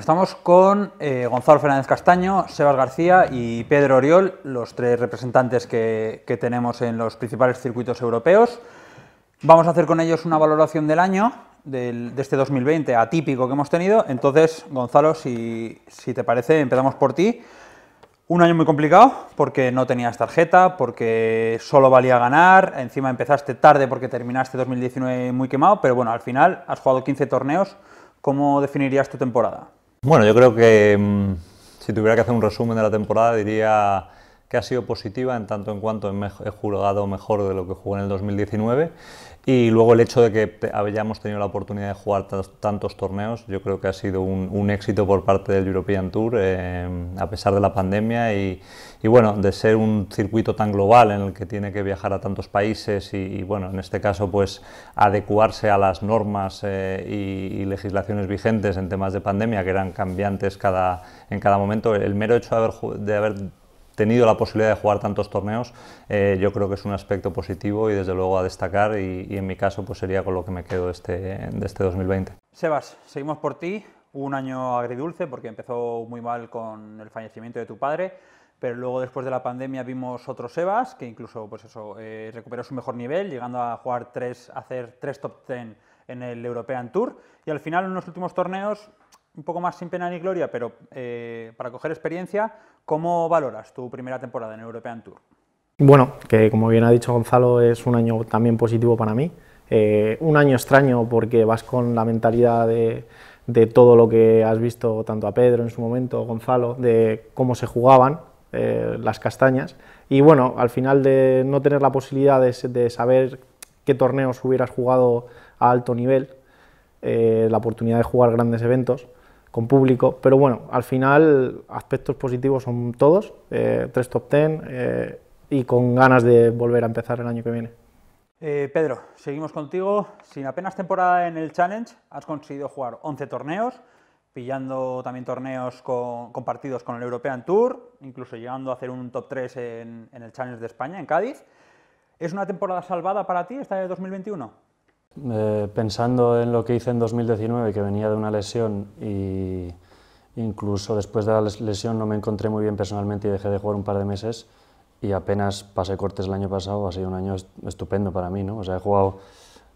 Estamos con eh, Gonzalo Fernández Castaño, Sebas García y Pedro Oriol, los tres representantes que, tenemos en los principales circuitos europeos. Vamos a hacer con ellos una valoración del año, de este 2020 atípico que hemos tenido. Entonces, Gonzalo, si, si te parece, empezamos por ti. Un año muy complicado porque no tenías tarjeta, porque solo valía ganar, encima empezaste tarde porque terminaste 2019 muy quemado, pero bueno, al final has jugado 15 torneos. ¿Cómo definirías tu temporada? Bueno, yo creo que mm, si tuviera que hacer un resumen de la temporada diría que ha sido positiva en tanto en cuanto he jugado mejor de lo que jugó en el 2019 y luego el hecho de que hayamos tenido la oportunidad de jugar tantos torneos, yo creo que ha sido un, éxito por parte del European Tour, eh, a pesar de la pandemia y, bueno, de ser un circuito tan global en el que tiene que viajar a tantos países y, bueno, en este caso pues adecuarse a las normas eh, y, legislaciones vigentes en temas de pandemia que eran cambiantes cada, en cada momento. El mero hecho de haber, de haber tenido la posibilidad de jugar tantos torneos, eh, yo creo que es un aspecto positivo y desde luego a destacar y, en mi caso pues sería con lo que me quedo de este, de este 2020. Sebas, seguimos por ti, un año agridulce porque empezó muy mal con el fallecimiento de tu padre, pero luego después de la pandemia vimos otro Sebas que incluso pues eso, eh, recuperó su mejor nivel llegando a jugar tres, hacer tres top 10 en el European Tour y al final en los últimos torneos un poco más sin pena ni gloria, pero eh, para coger experiencia, ¿cómo valoras tu primera temporada en European Tour? Bueno, que como bien ha dicho Gonzalo, es un año también positivo para mí. Eh, un año extraño porque vas con la mentalidad de, de, todo lo que has visto, tanto a Pedro en su momento, Gonzalo, de cómo se jugaban eh, las castañas. Y bueno, al final de no tener la posibilidad de, de saber qué torneos hubieras jugado a alto nivel, la oportunidad de jugar grandes eventos, con público, pero bueno, al final aspectos positivos son todos, eh, tres top ten eh, y con ganas de volver a empezar el año que viene. Eh, Pedro, seguimos contigo. Sin apenas temporada en el Challenge, has conseguido jugar 11 torneos, pillando también torneos compartidos con el European Tour, incluso llegando a hacer un top 3 en, en el Challenge de España, en Cádiz. ¿Es una temporada salvada para ti esta de 2021? Eh, pensando en lo que hice en 2019, que venía de una lesión y incluso después de la lesión no me encontré muy bien personalmente y dejé de jugar un par de meses y apenas pasé cortes el año pasado, ha sido un año estupendo para mí, ¿no? O sea, he jugado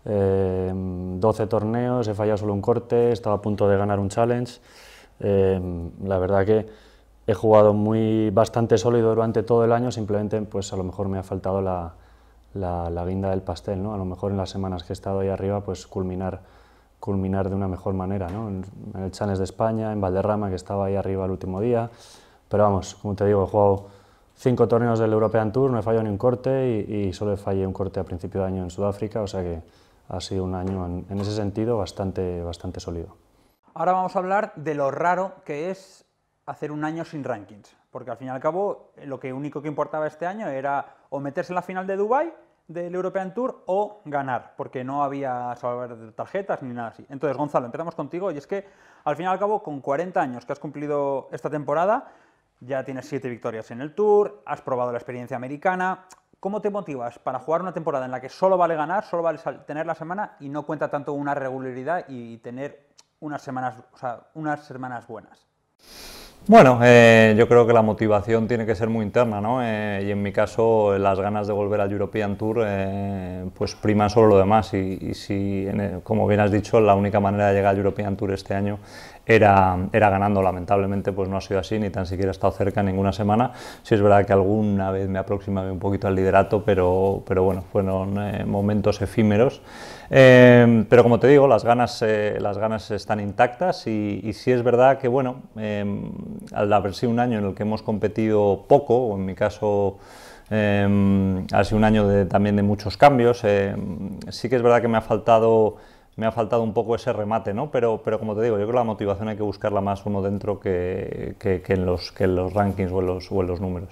eh, em, 12 torneos, he fallado solo un corte, estaba a punto de ganar un challenge. Em, la verdad que he jugado muy bastante sólido durante todo el año, simplemente pues a lo mejor me ha faltado la, la, la, guinda del pastel, ¿no? A lo mejor en las semanas que he estado ahí arriba, pues culminar, culminar de una mejor manera, ¿no? En, el Chanes de España, en Valderrama, que estaba ahí arriba el último día. Pero vamos, como te digo, he jugado cinco torneos del European Tour, no he fallado ni un corte y, y solo fallado un corte a principio de año en Sudáfrica, o sea que ha sido un año en, ese sentido bastante, bastante sólido. Ahora vamos a hablar de lo raro que es hacer un año sin rankings, porque al fin y al cabo lo que único que importaba este año era o meterse en la final de Dubai del European Tour o ganar, porque no había de tarjetas ni nada así. Entonces, Gonzalo, empezamos contigo y es que al fin y al cabo, con 40 años que has cumplido esta temporada, ya tienes 7 victorias en el Tour, has probado la experiencia americana. ¿Cómo te motivas para jugar una temporada en la que solo vale ganar, solo vale tener la semana y no cuenta tanto una regularidad y tener unas semanas, unas semanas buenas? Bueno, eh, yo creo que la motivación tiene que ser muy interna, ¿no? Eh, y en mi caso, las ganas de volver al European Tour, eh, pues priman sobre lo demás. Y, y si, como bien has dicho, la única manera de llegar al European Tour este año era, ganando. Lamentablemente, pues no ha sido así, ni tan siquiera he estado cerca ninguna semana. Sí es verdad que alguna vez me aproximaba un poquito al liderato, pero, pero bueno, fueron eh, momentos efímeros. Em, pero como te digo, las ganas, eh, las ganas están intactas y, y, sí es verdad que, bueno, em, al haber sido un año en el que hemos competido poco, o en mi caso... Em, ha sido un año también de muchos cambios. sí que es verdad que me ha faltado me ha faltado un poco ese remate, ¿no? Pero, pero como te digo, yo creo que la motivación hay que buscarla más uno dentro que, que, en, los, que en los rankings o en los, en los números.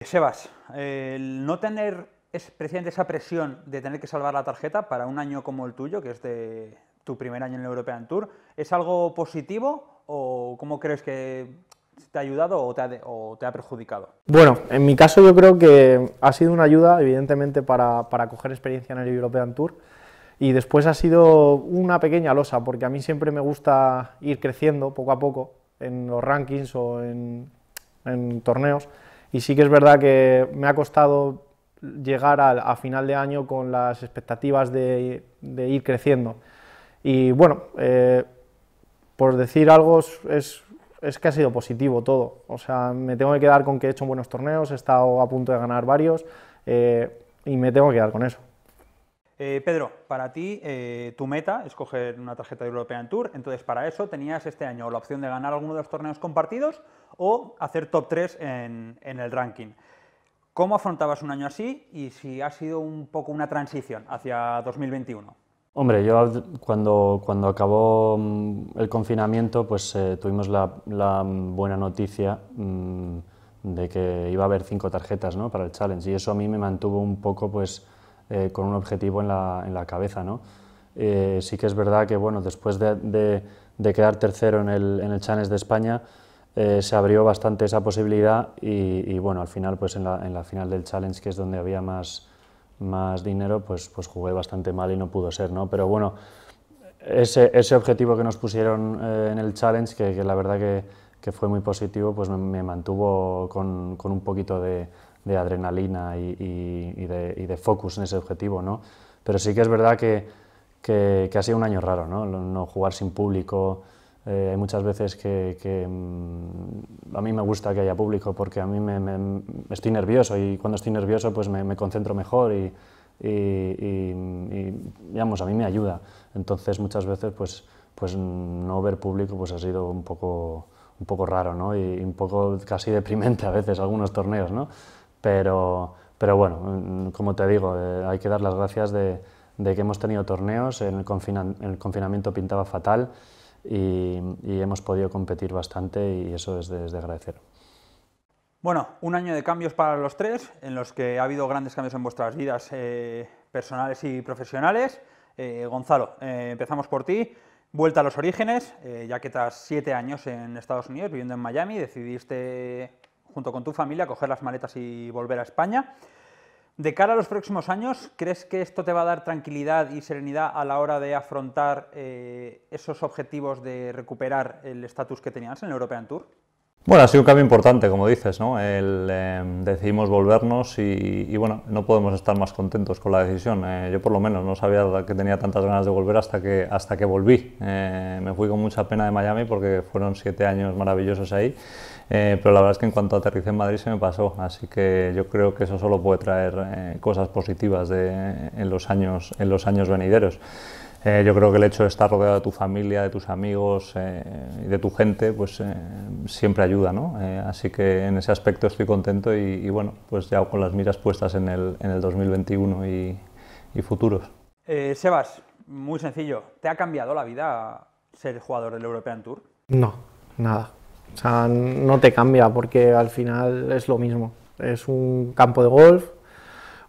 Sebas, el no tener es precisamente esa presión de tener que salvar la tarjeta para un año como el tuyo, que es de tu primer año en el European Tour, ¿es algo positivo o cómo crees que te ha ayudado o te ha, o te ha perjudicado? Bueno, en mi caso yo creo que ha sido una ayuda, evidentemente, para, para coger experiencia en el European Tour y después ha sido una pequeña losa, porque a mí siempre me gusta ir creciendo poco a poco en los rankings o en, torneos. Y sí que es verdad que me ha costado llegar a, final de año con las expectativas de, ir creciendo. Y bueno, eh, por decir algo, es, es que ha sido positivo todo. O sea, me tengo que quedar con que he hecho buenos torneos, he estado a punto de ganar varios eh, y me tengo que quedar con eso. Eh, Pedro, para ti, eh, tu meta es coger una tarjeta de European Tour, entonces para eso tenías este año la opción de ganar alguno de los torneos compartidos o hacer top 3 en, el ranking. ¿Cómo afrontabas un año así y si ha sido un poco una transición hacia 2021? Hombre, yo cuando, cuando acabó mm, el confinamiento, pues eh, tuvimos la, buena noticia mm, de que iba a haber cinco tarjetas ¿no? para el challenge y eso a mí me mantuvo un poco pues eh, con un objetivo en la, en la cabeza. ¿no? Eh, sí que es verdad que bueno, después de, de, quedar tercero en el, en el Challenge de España, eh, se abrió bastante esa posibilidad y, bueno, al final, pues en la, en la, final del Challenge, que es donde había más, más dinero, pues, pues jugué bastante mal y no pudo ser, ¿no? Pero bueno, ese, ese objetivo que nos pusieron en el Challenge, que, la verdad que, que, fue muy positivo, pues me, me mantuvo con, con un poquito de, de adrenalina y, de, focus en ese objetivo, ¿no? Pero sí que es verdad que, que, ha sido un año raro, ¿no? no jugar sin público, eh, hay muchas veces que, mm, a mí me gusta que haya público porque a mí me, estoy nervioso y cuando estoy nervioso pues me, concentro mejor y, digamos, a mí me ayuda. Entonces muchas veces pues, pues no ver público pues ha sido un poco, un poco raro ¿no? y un poco casi deprimente a veces algunos torneos. ¿no? Pero, pero bueno, como te digo, eh, hay que dar las gracias de, que hemos tenido torneos, el, el confinamiento pintaba fatal y, hemos podido competir bastante y eso es de, agradecer. Bueno, un año de cambios para los tres, en los que ha habido grandes cambios en vuestras vidas eh, personales y profesionales. Eh, Gonzalo, empezamos por ti. Vuelta a los orígenes, ya que tras siete años en Estados Unidos, viviendo en Miami, decidiste junto con tu familia, coger las maletas y volver a España. De cara a los próximos años, ¿crees que esto te va a dar tranquilidad y serenidad a la hora de afrontar eh, esos objetivos de recuperar el estatus que tenías en el European Tour? Bueno, ha sido un cambio importante, como dices, ¿no? Eh, decidimos volvernos y, bueno, no podemos estar más contentos con la decisión. Eh, yo por lo menos no sabía que tenía tantas ganas de volver hasta que, hasta que volví. me fui con mucha pena de Miami porque fueron siete años maravillosos ahí eh, pero la verdad es que en cuanto aterricé en Madrid se me pasó, así que yo creo que eso solo puede traer eh, cosas positivas en, los años, en los años venideros. Eh, yo creo que el hecho de estar rodeado de tu familia, de tus amigos y de tu gente, pues siempre ayuda, ¿no? así que en ese aspecto estoy contento y, bueno, pues ya con las miras puestas en el, 2021 y, y futuros. Sebas, muy sencillo, ¿te ha cambiado la vida ser jugador del European Tour? No, nada. O sea, no te cambia porque al final es lo mismo. Es un campo de golf,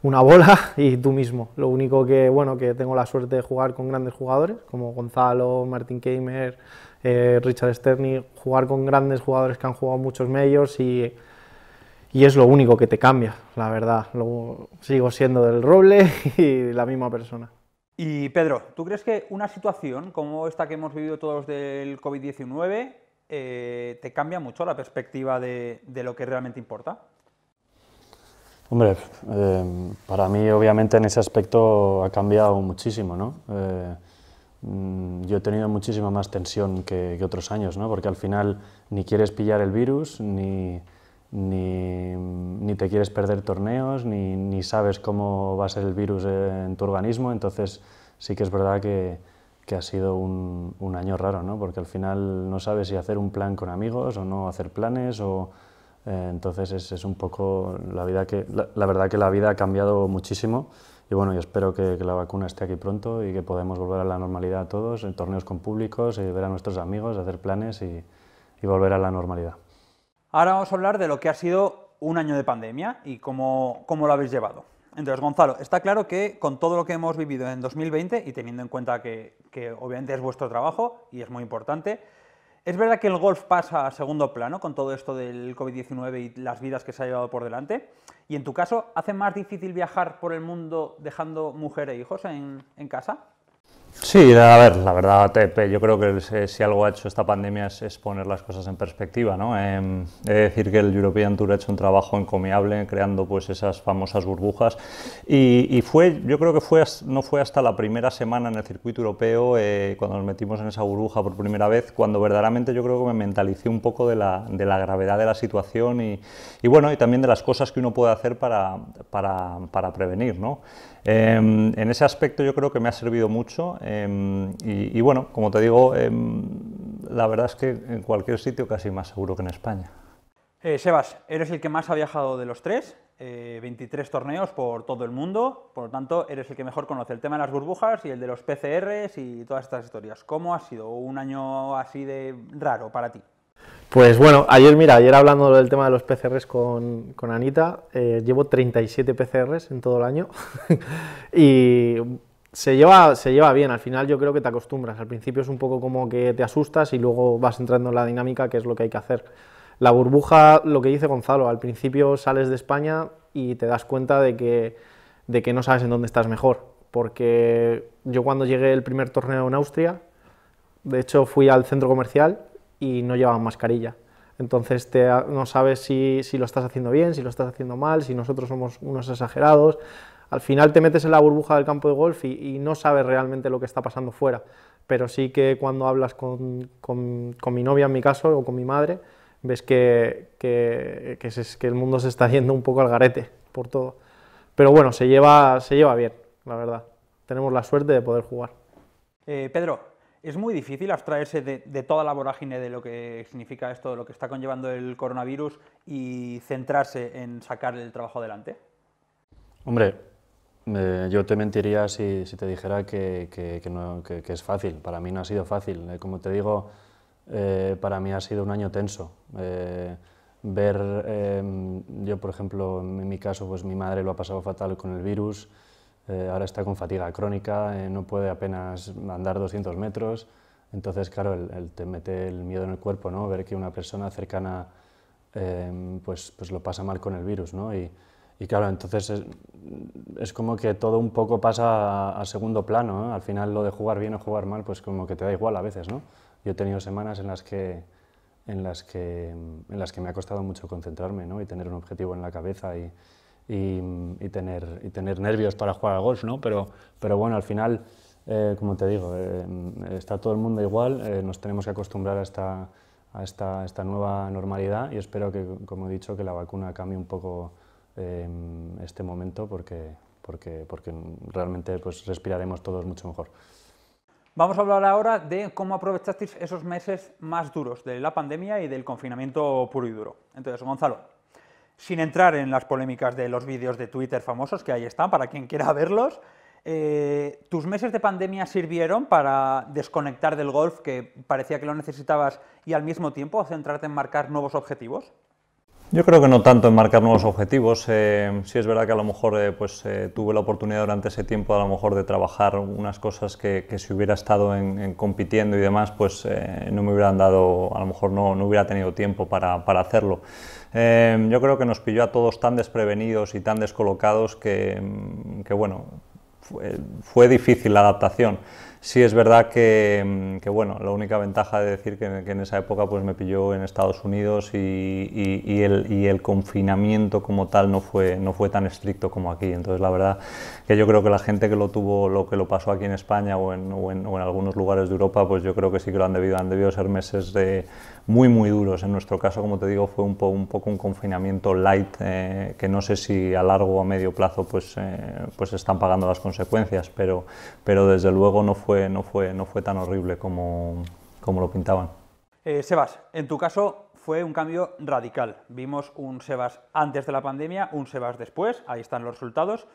una bola y tú mismo. Lo único que, bueno, que tengo la suerte de jugar con grandes jugadores como Gonzalo, Martin Keimer, eh, Richard Sterni, jugar con grandes jugadores que han jugado muchos medios y, es lo único que te cambia, la verdad. sigo siendo del roble y la misma persona. Y Pedro, ¿tú crees que una situación como esta que hemos vivido todos del COVID-19 eh, te cambia mucho la perspectiva de, lo que realmente importa. Hombre, eh, para mí obviamente en ese aspecto ha cambiado muchísimo, ¿no? Eh, mm, yo he tenido muchísima más tensión que, otros años, ¿no? Porque al final ni quieres pillar el virus, ni, ni, te quieres perder torneos, ni, ni, sabes cómo va a ser el virus en tu organismo, entonces sí que es verdad que, que ha sido un, año raro, ¿no? porque al final no sabes si hacer un plan con amigos o no hacer planes, o, eh, entonces es, un poco la vida que, la, verdad que la vida ha cambiado muchísimo y bueno, yo espero que, la vacuna esté aquí pronto y que podamos volver a la normalidad todos, en torneos con públicos, y ver a nuestros amigos, hacer planes y, volver a la normalidad. Ahora vamos a hablar de lo que ha sido un año de pandemia y cómo, cómo lo habéis llevado. Entonces, Gonzalo, está claro que con todo lo que hemos vivido en 2020 y teniendo en cuenta que, obviamente es vuestro trabajo y es muy importante, es verdad que el golf pasa a segundo plano con todo esto del COVID-19 y las vidas que se ha llevado por delante. Y en tu caso, ¿hace más difícil viajar por el mundo dejando mujer e hijos en, en casa? Sí, a ver, la verdad, yo creo que si algo ha hecho esta pandemia es, poner las cosas en perspectiva, ¿no? Em, he de decir que el European Tour ha hecho un trabajo encomiable creando pues esas famosas burbujas y, fue, yo creo que fue, no fue hasta la primera semana en el circuito europeo eh, cuando nos metimos en esa burbuja por primera vez, cuando verdaderamente yo creo que me mentalicé un poco de la, de la gravedad de la situación y, bueno, y también de las cosas que uno puede hacer para, para, prevenir, ¿no? Em, en ese aspecto yo creo que me ha servido mucho Em, y, bueno, como te digo, em, la verdad es que en cualquier sitio casi más seguro que en España. Eh, Sebas, eres el que más ha viajado de los tres, 23 eh, torneos por todo el mundo, por lo tanto eres el que mejor conoce el tema de las burbujas y el de los PCRs y todas estas historias. ¿Cómo ha sido un año así de raro para ti? Pues bueno, ayer, mira, ayer hablando del tema de los PCRs con, Anita, eh, llevo 37 PCRs en todo el año y se lleva, se lleva bien, al final yo creo que te acostumbras, al principio es un poco como que te asustas y luego vas entrando en la dinámica que es lo que hay que hacer. La burbuja, lo que dice Gonzalo, al principio sales de España y te das cuenta de que, de que no sabes en dónde estás mejor, porque yo cuando llegué el primer torneo en Austria, de hecho fui al centro comercial y no llevaban mascarilla. Entonces te, no sabes si, si lo estás haciendo bien, si lo estás haciendo mal, si nosotros somos unos exagerados, al final te metes en la burbuja del campo de golf y, no sabes realmente lo que está pasando fuera. Pero sí que cuando hablas con, mi novia, en mi caso, o con mi madre, ves que, el mundo se está yendo un poco al garete por todo. Pero bueno, se lleva, se lleva bien, la verdad. Tenemos la suerte de poder jugar. Eh, Pedro, es muy difícil abstraerse de, de, toda la vorágine de lo que significa esto, de lo que está conllevando el coronavirus y centrarse en sacar el trabajo adelante. Hombre, eh, yo te mentiría si, te dijera que, es fácil. Para mí no ha sido fácil. Eh, como te digo, eh, para mí ha sido un año tenso. ver, em, yo por ejemplo, en mi caso, pues mi madre lo ha pasado fatal con el virus. ahora está con fatiga crónica, no puede apenas andar 200 metros. Entonces, claro, te mete el miedo en el cuerpo, ¿no? Ver que una persona cercana em, pues, pues lo pasa mal con el virus, ¿no? Y, y claro, entonces es, como que todo un poco pasa a, segundo plano. Al final lo de jugar bien o jugar mal, pues como que te da igual a veces, ¿no? Yo he tenido semanas en las que, en las que, en las que me ha costado mucho concentrarme ¿no? y tener un objetivo en la cabeza y, y, tener, y tener nervios para jugar al golf, ¿no? Pero, pero bueno, al final, eh, como te digo, eh, está todo el mundo igual, eh, nos tenemos que acostumbrar a esta, a esta, esta nueva normalidad y espero que, como he dicho, que la vacuna cambie un poco este momento porque, porque, porque realmente pues, respiraremos todos mucho mejor. Vamos a hablar ahora de cómo aprovechaste esos meses más duros de la pandemia y del confinamiento puro y duro. Entonces, Gonzalo, sin entrar en las polémicas de los vídeos de Twitter famosos, que ahí están, para quien quiera verlos, eh, ¿tus meses de pandemia sirvieron para desconectar del golf, que parecía que lo necesitabas, y al mismo tiempo centrarte en marcar nuevos objetivos? Yo creo que no tanto en marcar nuevos objetivos. Eh, sí es verdad que a lo mejor eh, pues, eh, tuve la oportunidad durante ese tiempo a lo mejor de trabajar unas cosas que, que si hubiera estado en, compitiendo y demás, pues eh, no me hubieran dado, a lo mejor no, no hubiera tenido tiempo para, para hacerlo. yo creo que nos pilló a todos tan desprevenidos y tan descolocados que, que bueno, fue difícil la adaptación. Sí, es verdad mm, que, bueno, la única ventaja de decir que, en esa época pues me pilló en Estados Unidos y, el, confinamiento como tal no fue, no fue tan estricto como aquí. Entonces la verdad que yo creo que la gente que lo tuvo, lo que lo pasó aquí en España o en, o en, algunos lugares de Europa, pues yo creo que sí que lo han debido, han debido ser meses de muy muy duros. En nuestro caso, como te digo, fue un, un poco un confinamiento light eh, que no sé si a largo o a medio plazo pues, eh, pues están pagando las consecuencias, pero, pero desde luego no fue no, fue, no fue tan horrible como, lo pintaban. Eh, Sebas, en tu caso fue un cambio radical. Vimos un Sebas antes de la pandemia, un Sebas después, ahí están los resultados.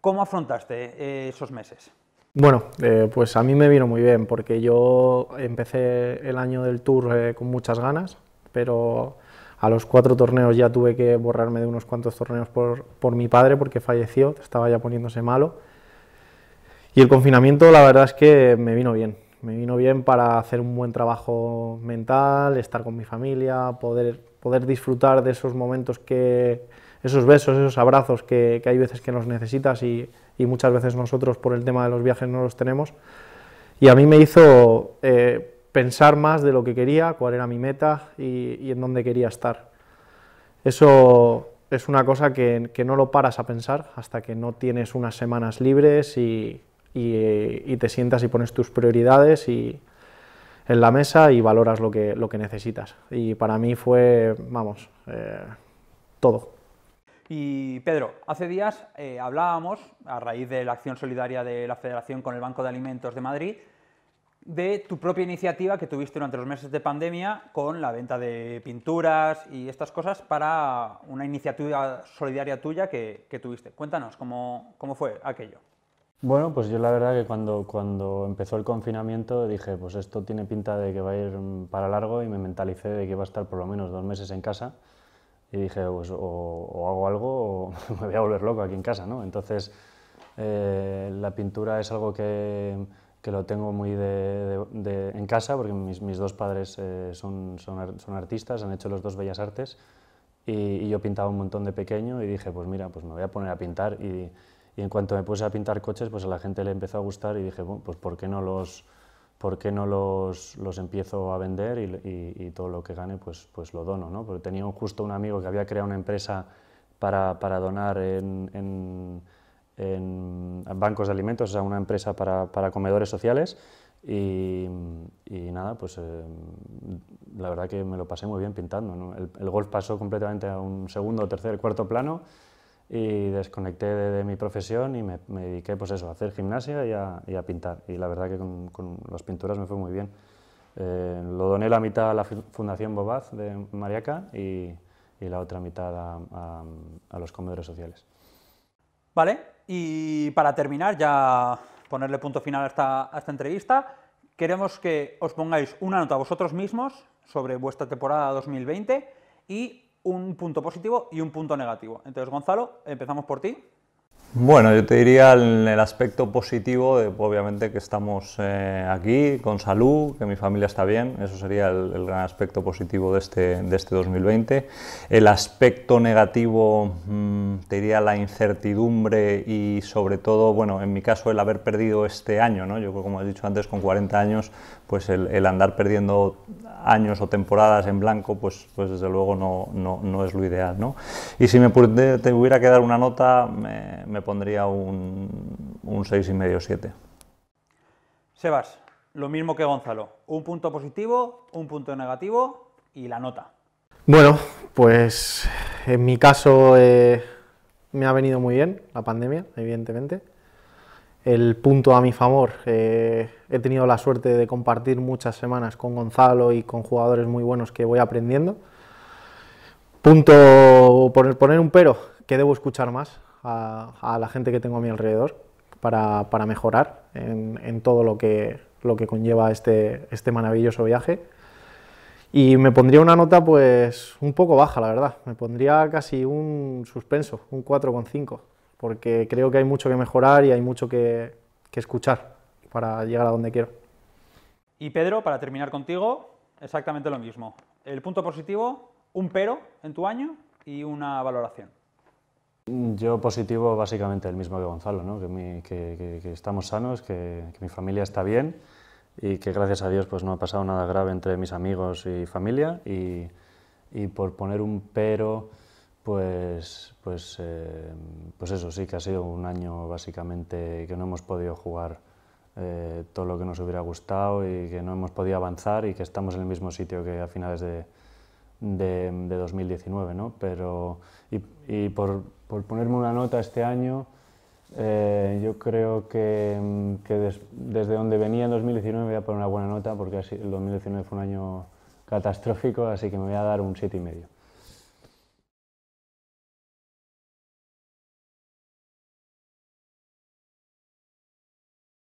¿Cómo afrontaste eh, esos meses? Bueno, eh, pues a mí me vino muy bien porque yo empecé el año del tour con muchas ganas, pero a los cuatro torneos ya tuve que borrarme de unos cuantos torneos por, por mi padre porque falleció, estaba ya poniéndose malo y el confinamiento, la verdad es que me vino bien. Me vino bien para hacer un buen trabajo mental, estar con mi familia, poder, poder disfrutar de esos momentos que, esos besos, esos abrazos que, que hay veces que nos necesitas y, y, muchas veces nosotros por el tema de los viajes no los tenemos. Y a mí me hizo eh, pensar más de lo que quería, cuál era mi meta y, y en dónde quería estar. Eso es una cosa que, que no lo paras a pensar hasta que no tienes unas semanas libres y, y, te sientas y pones tus prioridades en la mesa y valoras lo que, lo que necesitas. Y para mí fue, vamos, eh, todo. Y Pedro, hace días eh, hablábamos, a raíz de la acción solidaria de la Federación con el Banco de Alimentos de Madrid, de tu propia iniciativa que tuviste durante los meses de pandemia con la venta de pinturas y estas cosas para una iniciativa solidaria tuya que, tuviste. Cuéntanos cómo fue aquello. Bueno, pues yo la verdad que cuando, cuando empezó el confinamiento dije, pues esto tiene pinta de que va a ir para largo y me mentalicé de que va a estar por lo menos dos meses en casa y dije, pues o, hago algo o me voy a volver loco aquí en casa, ¿no? Entonces eh, la pintura es algo que, que lo tengo muy de, en casa porque mis, mis dos padres eh, son, son, son artistas, han hecho los dos bellas artes y, yo pintaba un montón de pequeño y dije, pues mira, pues me voy a poner a pintar y y en cuanto me puse a pintar coches, pues a la gente le empezó a gustar y dije, bueno, pues ¿por qué no los, por qué no los, los empiezo a vender y, y, todo lo que gane pues, pues lo dono? ¿no? Porque tenía justo un amigo que había creado una empresa para, para donar en, en, bancos de alimentos, o sea, una empresa para, para comedores sociales. Y, y, nada, pues eh, la verdad que me lo pasé muy bien pintando. ¿no? El, el golf pasó completamente a un segundo, tercer, cuarto plano y desconecté de, mi profesión y me, dediqué pues eso, a hacer gimnasia y a, pintar. Y la verdad que con, las pinturas me fue muy bien. Eh, lo doné la mitad a la Fundación Bobaz de Mariaca y, la otra mitad a, los comedores sociales. Vale, y para terminar, ya ponerle punto final a esta, a esta, entrevista, queremos que os pongáis una nota vosotros mismos sobre vuestra temporada 2020 y un punto positivo y un punto negativo. Entonces, Gonzalo, empezamos por ti. Bueno, yo te diría el, aspecto positivo obviamente, que estamos eh, aquí con salud, que mi familia está bien, eso sería el, gran aspecto positivo de este, de este 2020. El aspecto negativo, mm, te diría la incertidumbre y, sobre todo, bueno, en mi caso, el haber perdido este año, ¿no? Yo, como he dicho antes, con 40 años, pues el, andar perdiendo años o temporadas en blanco, pues, pues desde luego no, no, no es lo ideal, ¿no? Y si me pudiera, te hubiera que dar una nota, me pondría un, un medio, 7. Sebas, lo mismo que Gonzalo. Un punto positivo, un punto negativo y la nota. Bueno, pues en mi caso eh, me ha venido muy bien la pandemia, evidentemente. El punto a mi favor, eh, he tenido la suerte de compartir muchas semanas con Gonzalo y con jugadores muy buenos que voy aprendiendo. Punto, por poner un pero, que debo escuchar más, a, la gente que tengo a mi alrededor para, mejorar en, todo lo que, lo que conlleva este, este maravilloso viaje. Y me pondría una nota pues un poco baja, la verdad. Me pondría casi un suspenso, un 4,5, porque creo que hay mucho que mejorar y hay mucho que, escuchar para llegar a donde quiero. Y Pedro, para terminar contigo, exactamente lo mismo. El punto positivo, un pero en tu año y una valoración. Yo positivo básicamente el mismo que Gonzalo, ¿no? que, que, estamos sanos, que, mi familia está bien y que gracias a Dios pues, no ha pasado nada grave entre mis amigos y familia. Y, y por poner un pero, pues, pues, eh, pues eso sí que ha sido un año básicamente que no hemos podido jugar eh, todo lo que nos hubiera gustado y que no hemos podido avanzar y que estamos en el mismo sitio que a finales de, 2019. ¿no? Pero, y por, por ponerme una nota este año, eh, yo creo que, mm, desde donde venía en 2019 voy a poner una buena nota porque el 2019 fue un año catastrófico, así que me voy a dar un y medio.